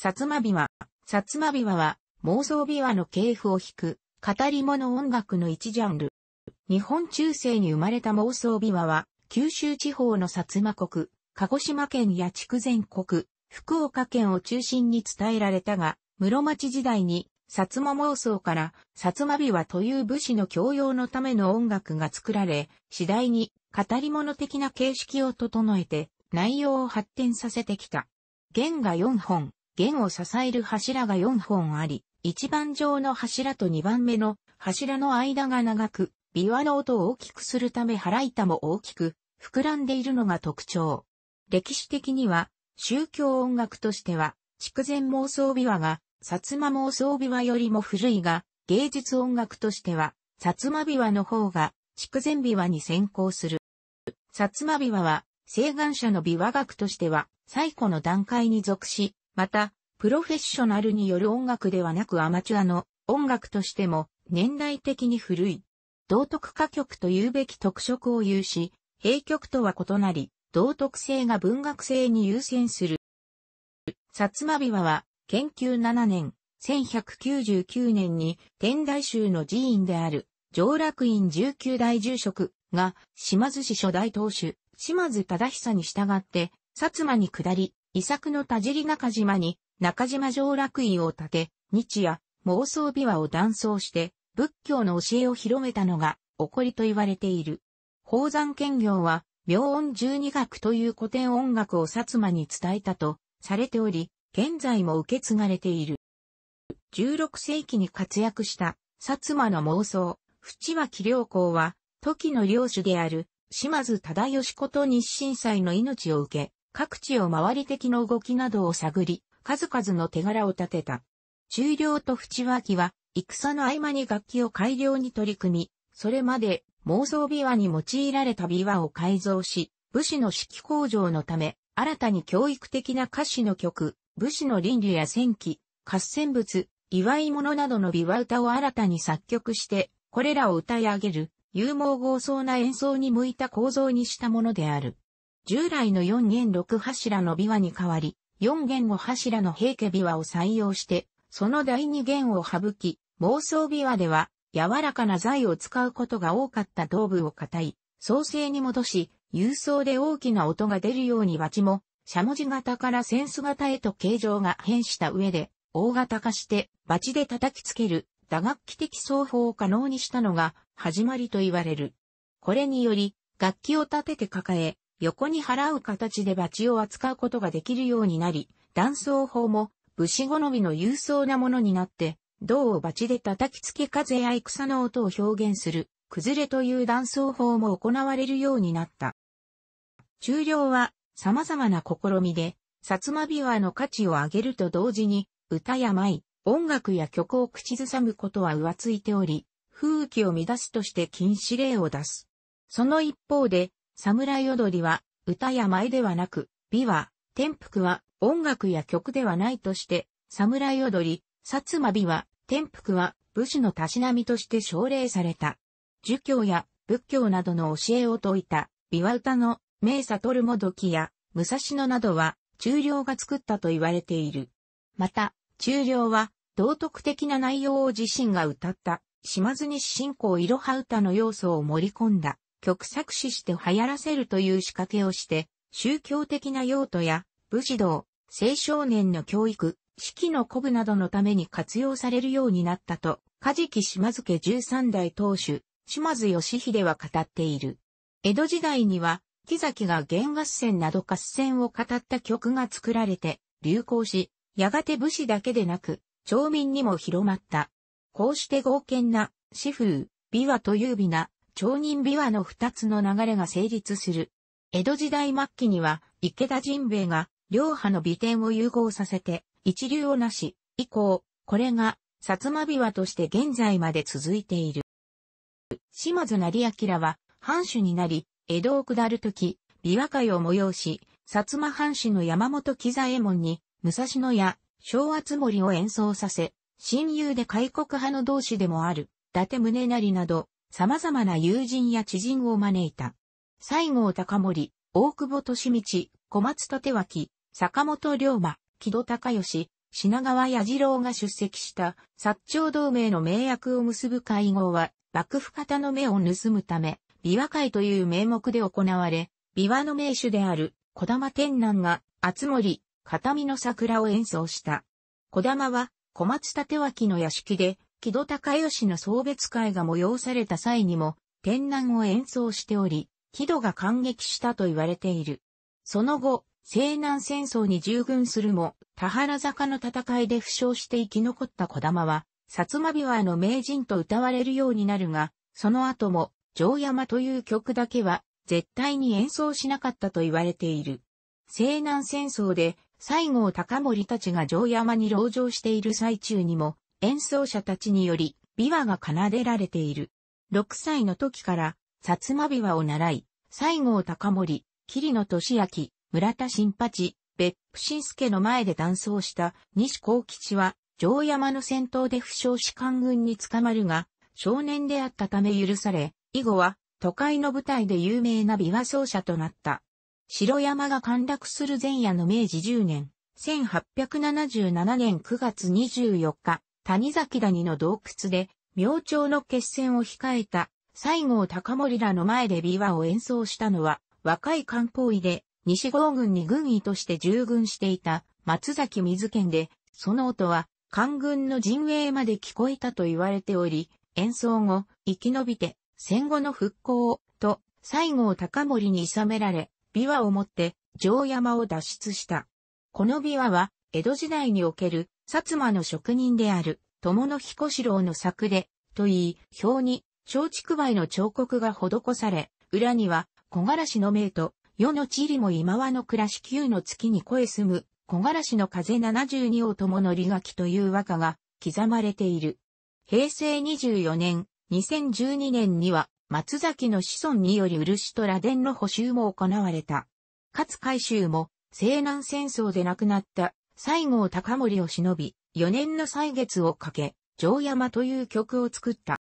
薩摩琵琶。薩摩琵琶は妄想琵琶の系譜を弾く語り物音楽の一ジャンル。日本中世に生まれた妄想琵琶は九州地方の薩摩国、鹿児島県や筑前国、福岡県を中心に伝えられたが、室町時代に薩摩妄想から薩摩琵琶という武士の教養のための音楽が作られ、次第に語り物的な形式を整えて内容を発展させてきた。弦が4本、弦を支える柱が4本あり、1番上の柱と2番目の柱の間が長く、琵琶の音を大きくするため腹板も大きく、膨らんでいるのが特徴。歴史的には、宗教音楽としては、筑前妄想琵琶が、薩摩妄想琵琶よりも古いが、芸術音楽としては、薩摩琵琶の方が、筑前琵琶に先行する。薩摩琵琶は、西岸社の琵琶楽としては、最古の段階に属し、また、プロフェッショナルによる音楽ではなくアマチュアの音楽としても年代的に古い。道徳歌曲というべき特色を有し、平曲とは異なり、道徳性が文学性に優先する。薩摩琵琶は、研究7年、1199年に天台宗の寺院である、上洛院19代住職が、島津市初代当主、島津忠久に従って、薩摩に下り、遺作の田尻中島に中島上楽院を建て、日夜、妄想琵琶を断層して仏教の教えを広めたのが誇りと言われている。宝山兼業は、妙音十二学という古典音楽を薩摩に伝えたとされており、現在も受け継がれている。16世紀に活躍した薩摩の妄想、淵脇良公は、時の領主である島津忠義こと日清祭の命を受け、各地を回り的の動きなどを探り、数々の手柄を立てた。中領と淵脇は、戦の合間に楽器を改良に取り組み、それまで妄想琵琶に用いられた琵琶を改造し、武士の指揮向上のため、新たに教育的な歌詞の曲、武士の倫理や戦記、合戦物、祝い物などの琵琶歌を新たに作曲して、これらを歌い上げる、勇猛豪壮な演奏に向いた構造にしたものである。従来の4弦6柱の琵琶に代わり、4弦5柱の平家琵琶を採用して、その第2弦を省き、妄想琵琶では、柔らかな材を使うことが多かった頭部を固い、創生に戻し、郵送で大きな音が出るようにバチも、しゃもじ型からセンス型へと形状が変した上で、大型化して、バチで叩きつける、打楽器的奏法を可能にしたのが、始まりと言われる。これにより、楽器を立てて抱え、横に払う形でバチを扱うことができるようになり、断層法も武士好みの勇壮なものになって、銅をバチで叩きつけ風や戦の音を表現する、崩れという断層法も行われるようになった。中領は様々な試みで、薩摩琵琶の価値を上げると同時に、歌や舞、音楽や曲を口ずさむことは浮ついており、風紀を乱すとして禁止令を出す。その一方で、侍踊りは、歌や舞ではなく、美は、天服は、音楽や曲ではないとして、侍踊り、薩摩美は、天服は、武士のたしなみとして奨励された。儒教や仏教などの教えを説いた、美和歌の、名悟もどきや、武蔵野などは、中良が作ったと言われている。また、中領は、道徳的な内容を自身が歌った、島津西信仰いろは歌の要素を盛り込んだ。曲作詞して流行らせるという仕掛けをして、宗教的な用途や、武士道、青少年の教育、四季の古舞などのために活用されるようになったと、梶木島津家十三代当主、島津義秀は語っている。江戸時代には、木崎が弦合戦など合戦を語った曲が作られて、流行し、やがて武士だけでなく、町民にも広まった。こうして豪健な、詩風、美和と優美な、町人琵琶の二つの流れが成立する。江戸時代末期には、池田陣兵衛が、両派の美点を融合させて、一流をなし、以降、これが、薩摩琵琶として現在まで続いている。島津成明は、藩主になり、江戸を下るとき、琵琶会を催し、薩摩藩主の山本喜左衛門に、武蔵野や昭和つもりを演奏させ、親友で開国派の同士でもある、伊達宗成など、様々な友人や知人を招いた。西郷隆盛、大久保利道、小松立脇、坂本龍馬、木戸隆義、品川矢次郎が出席した薩長同盟の名約を結ぶ会合は、幕府方の目を盗むため、琵琶会という名目で行われ、琵琶の名手である小玉天南が、厚森、片見の桜を演奏した。小玉は、小松立脇の屋敷で、木戸高義の送別会が催された際にも、天南を演奏しており、木戸が感激したと言われている。その後、西南戦争に従軍するも、田原坂の戦いで負傷して生き残った小玉は、薩摩琵琶の名人と歌われるようになるが、その後も、城山という曲だけは、絶対に演奏しなかったと言われている。西南戦争で、西郷隆盛たちが城山に籠城している最中にも、演奏者たちにより、琵琶が奏でられている。6歳の時から、薩摩琵琶を習い、西郷隆盛、桐野俊明、村田新八、別府新助の前で断層した西幸吉は、城山の戦闘で負傷し官軍に捕まるが、少年であったため許され、以後は都会の舞台で有名な琵琶奏者となった。城山が陥落する前夜の明治10年、1877年9月24日、谷崎谷の洞窟で、明朝の決戦を控えた、西郷隆盛らの前で琵琶を演奏したのは、若い観光医で、西郷軍に軍医として従軍していた松崎水健で、その音は、官軍の陣営まで聞こえたと言われており、演奏後、生き延びて、戦後の復興を、と、西郷隆盛に諌められ、琵琶を持って、城山を脱出した。この琵琶は、江戸時代における薩摩の職人である友野彦四郎の作で、と言い、表に松竹梅の彫刻が施され、裏には小枯らしの名と、世の地理も今和の暮らし旧の月に声住む、小枯らしの風72を友の利書きという和歌が刻まれている。平成24年、2012年には、松崎の子孫により漆と螺鈿の補修も行われた。かつ改修も、西南戦争で亡くなった西郷隆盛を忍び、4年の歳月をかけ、城山という曲を作った。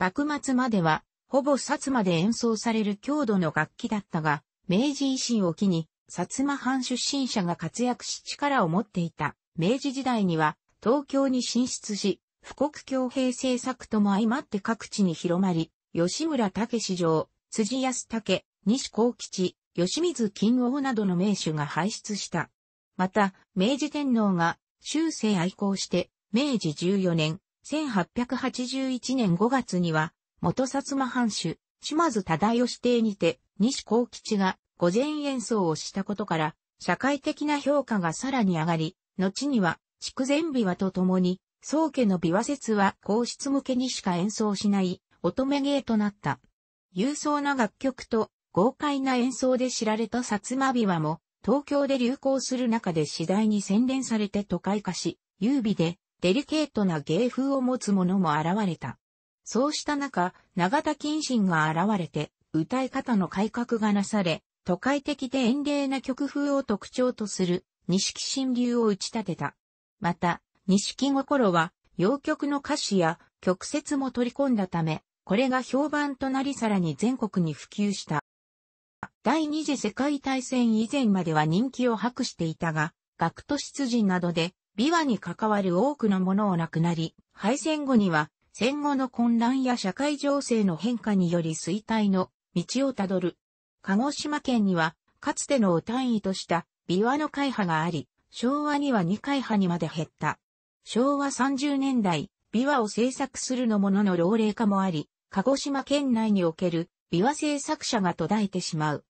幕末までは、ほぼ薩摩で演奏される郷土の楽器だったが、明治維新を機に、薩摩藩出身者が活躍し力を持っていた。明治時代には、東京に進出し、富国強兵政策とも相まって各地に広まり、吉村武城、辻安武、西幸吉、吉水金王などの名手が輩出した。また、明治天皇が終生愛好して、明治14年、1881年5月には、元薩摩藩主、島津忠義邸にて、西幸吉が御前演奏をしたことから、社会的な評価がさらに上がり、後には、筑前琵琶と共に、宗家の琵琶説は皇室向けにしか演奏しない乙女芸となった。勇壮な楽曲と豪快な演奏で知られた薩摩琵琶も東京で流行する中で次第に洗練されて都会化し、優美でデリケートな芸風を持つ者も現れた。そうした中、永田謹慎が現れて、歌い方の改革がなされ、都会的で遠麗な曲風を特徴とする、錦新流を打ち立てた。また、錦心は、洋曲の歌詞や曲説も取り込んだため、これが評判となりさらに全国に普及した。第二次世界大戦以前までは人気を博していたが、学徒出陣などで、琵琶に関わる多くのものを亡くなり、敗戦後には、戦後の混乱や社会情勢の変化により衰退の道をたどる。鹿児島県には、かつてのお単位とした琵琶の会派があり、昭和には2会派にまで減った。昭和30年代、琵琶を制作するのものの老齢化もあり、鹿児島県内における琵琶制作者が途絶えてしまう。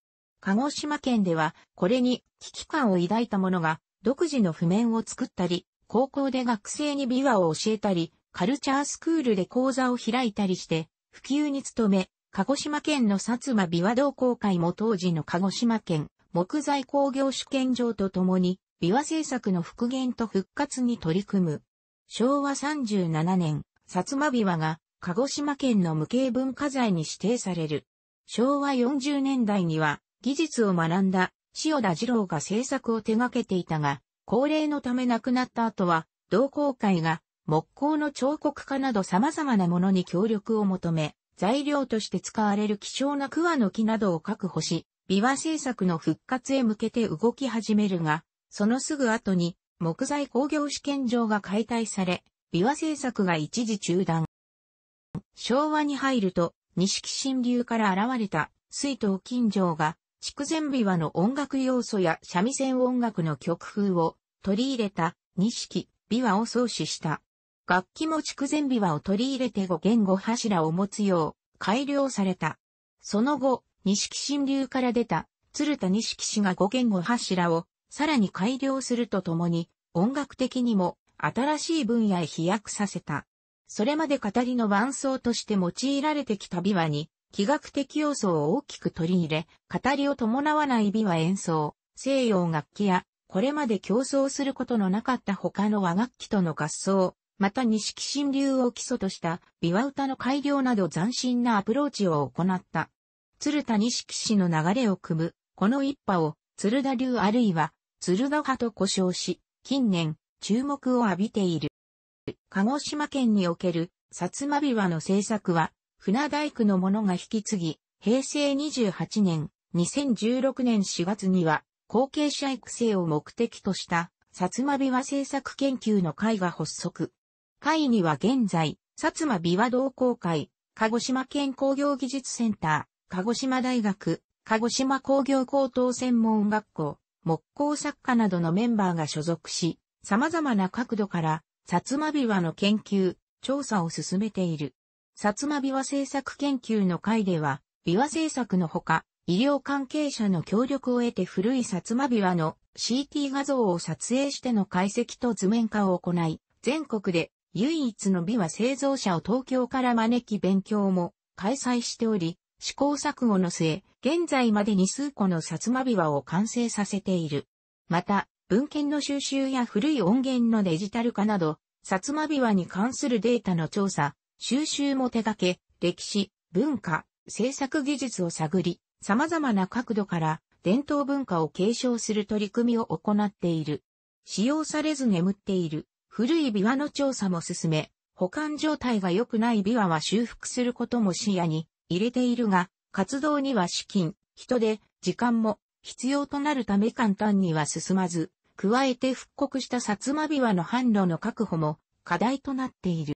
鹿児島県では、これに危機感を抱いた者が、独自の譜面を作ったり、高校で学生に琵琶を教えたり、カルチャースクールで講座を開いたりして、普及に努め、鹿児島県の薩摩琵琶同好会も当時の鹿児島県木材工業主権場とともに、琵琶製作の復元と復活に取り組む。昭和37年、薩摩琵琶が鹿児島県の無形文化財に指定される。昭和40年代には、技術を学んだ塩田二郎が制作を手掛けていたが、高齢のため亡くなった後は、同好会が木工の彫刻家など様々なものに協力を求め、材料として使われる希少な桑の木などを確保し、琵琶製作の復活へ向けて動き始めるが、そのすぐ後に木材工業試験場が解体され、琵琶製作が一時中断。昭和に入ると、錦新流から現れた水藤金城が筑前琵琶の音楽要素や三味線音楽の曲風を取り入れた錦琵琶を創始した。楽器も筑前琵琶を取り入れて五言語柱を持つよう改良された。その後、錦新流から出た鶴田錦氏が五言語柱をさらに改良するとともに音楽的にも新しい分野へ飛躍させた。それまで語りの伴奏として用いられてきた琵琶に器楽的要素を大きく取り入れ、語りを伴わない美は演奏、西洋楽器や、これまで競争することのなかった他の和楽器との合奏、また錦新流を基礎とした美和歌の改良など斬新なアプローチを行った。鶴田錦氏の流れを組む、この一派を鶴田流あるいは鶴田派と呼称し、近年注目を浴びている。鹿児島県における薩摩美和の制作は船大工の者が引き継ぎ、平成28年、2016年4月には、後継者育成を目的とした、薩摩琵琶政策研究の会が発足。会には現在、薩摩琵琶同好会、鹿児島県工業技術センター、鹿児島大学、鹿児島工業高等専門学校、木工作家などのメンバーが所属し、様々な角度から、薩摩琵琶の研究、調査を進めている。薩摩琵琶政策研究の会では、琵琶政策のほか、医療関係者の協力を得て古い薩摩琵琶の CT 画像を撮影しての解析と図面化を行い、全国で唯一の琵琶製造者を東京から招き勉強も開催しており、試行錯誤の末、現在までに数個の薩摩琵琶を完成させている。また、文献の収集や古い音源のデジタル化など、薩摩琵琶に関するデータの調査、収集も手掛け、歴史、文化、制作技術を探り、様々な角度から伝統文化を継承する取り組みを行っている。使用されず眠っている古い琵琶の調査も進め、保管状態が良くない琵琶は修復することも視野に入れているが、活動には資金、人で、時間も必要となるため簡単には進まず、加えて復刻した薩摩琵琶の販路の確保も課題となっている。